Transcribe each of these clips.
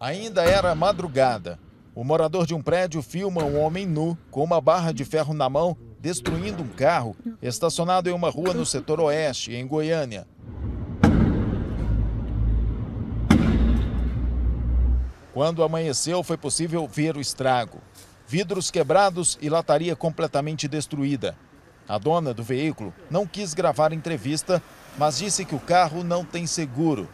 Ainda era madrugada. O morador de um prédio filma um homem nu com uma barra de ferro na mão destruindo um carro estacionado em uma rua no setor oeste, em Goiânia. Quando amanheceu, foi possível ver o estrago: vidros quebrados e lataria completamente destruída. A dona do veículo não quis gravar entrevista, mas disse que o carro não tem seguro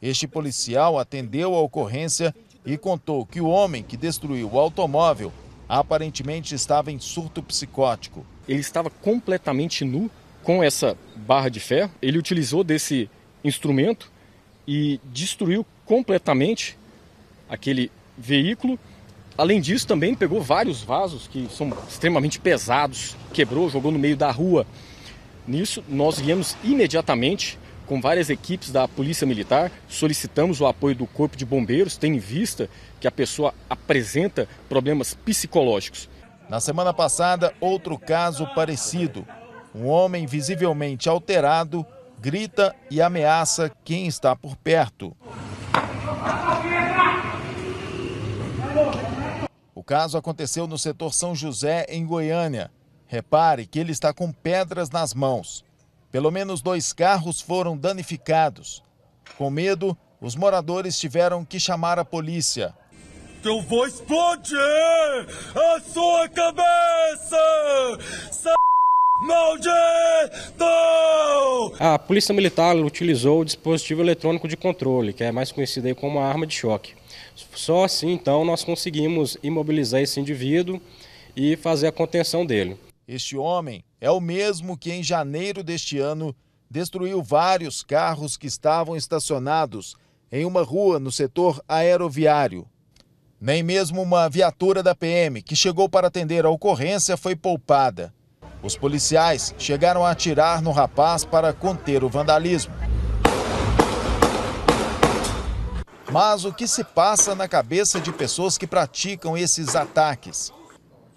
este policial atendeu a ocorrência e contou que o homem que destruiu o automóvel aparentemente estava em surto psicótico. Ele estava completamente nu com essa barra de ferro. Ele utilizou desse instrumento e destruiu completamente aquele veículo. Além disso, também pegou vários vasos que são extremamente pesados, quebrou, jogou no meio da rua. Nisso, nós viemos imediatamente com várias equipes da Polícia Militar, solicitamos o apoio do Corpo de Bombeiros, tendo em vista que a pessoa apresenta problemas psicológicos. Na semana passada, outro caso parecido. Um homem visivelmente alterado grita e ameaça quem está por perto. O caso aconteceu no setor São José, em Goiânia. Repare que ele está com pedras nas mãos. Pelo menos dois carros foram danificados. Com medo, os moradores tiveram que chamar a polícia. Eu vou explodir a sua cabeça! Maldito! A polícia militar utilizou o dispositivo eletrônico de controle, que é mais conhecido aí como arma de choque. Só assim, então, nós conseguimos imobilizar esse indivíduo e fazer a contenção dele. Este homem é o mesmo que em janeiro deste ano destruiu vários carros que estavam estacionados em uma rua no setor aeroviário. Nem mesmo uma viatura da PM que chegou para atender a ocorrência foi poupada. Os policiais chegaram a atirar no rapaz para conter o vandalismo. Mas o que se passa na cabeça de pessoas que praticam esses ataques?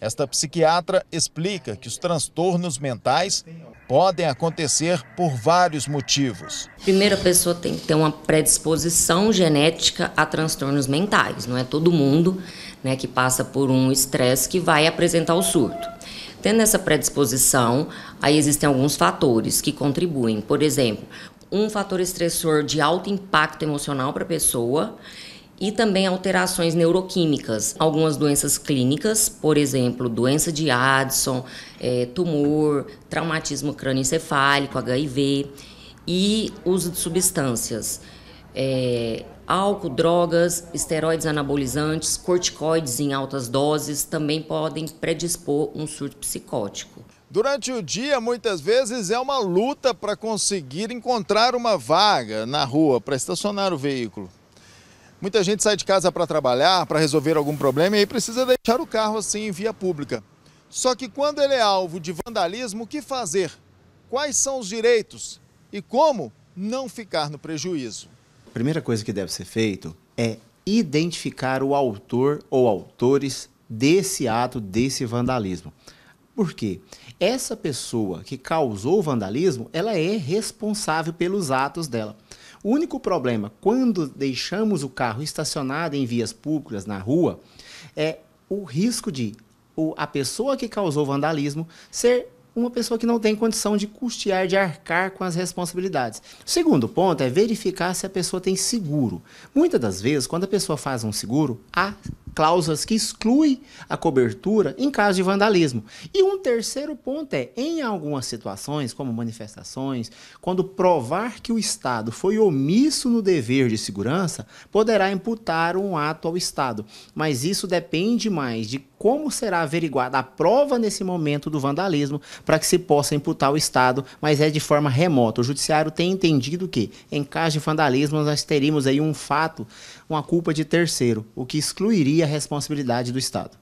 Esta psiquiatra explica que os transtornos mentais podem acontecer por vários motivos. Primeiro, a pessoa tem que ter uma predisposição genética a transtornos mentais. Não é todo mundo né, que passa por um estresse que vai apresentar o surto. Tendo essa predisposição, aí existem alguns fatores que contribuem. Por exemplo, um fator estressor de alto impacto emocional para a pessoa e também alterações neuroquímicas. Algumas doenças clínicas, por exemplo, doença de Addison, é, tumor, traumatismo crânioencefálico, HIV e uso de substâncias. É, álcool, drogas, esteroides anabolizantes, corticoides em altas doses também podem predispor um surto psicótico. Durante o dia, muitas vezes é uma luta para conseguir encontrar uma vaga na rua para estacionar o veículo. Muita gente sai de casa para trabalhar, para resolver algum problema e aí precisa deixar o carro assim em via pública. Só que quando ele é alvo de vandalismo, o que fazer? Quais são os direitos? E como não ficar no prejuízo? A primeira coisa que deve ser feito é identificar o autor ou autores desse ato, desse vandalismo. Por quê? Essa pessoa que causou o vandalismo, ela é responsável pelos atos dela. O único problema quando deixamos o carro estacionado em vias públicas, na rua, é o risco de a pessoa que causou vandalismo ser uma pessoa que não tem condição de custear, de arcar com as responsabilidades. O segundo ponto é verificar se a pessoa tem seguro. Muitas das vezes, quando a pessoa faz um seguro, há cláusulas que excluem a cobertura em caso de vandalismo. E um terceiro ponto é, em algumas situações, como manifestações, quando provar que o Estado foi omisso no dever de segurança, poderá imputar um ato ao Estado. Mas isso depende mais de como será averiguada a prova nesse momento do vandalismo para que se possa imputar o Estado, mas é de forma remota. O Judiciário tem entendido que, em caso de vandalismo, nós teríamos aí um fato, uma culpa de terceiro, o que excluiria responsabilidade do Estado.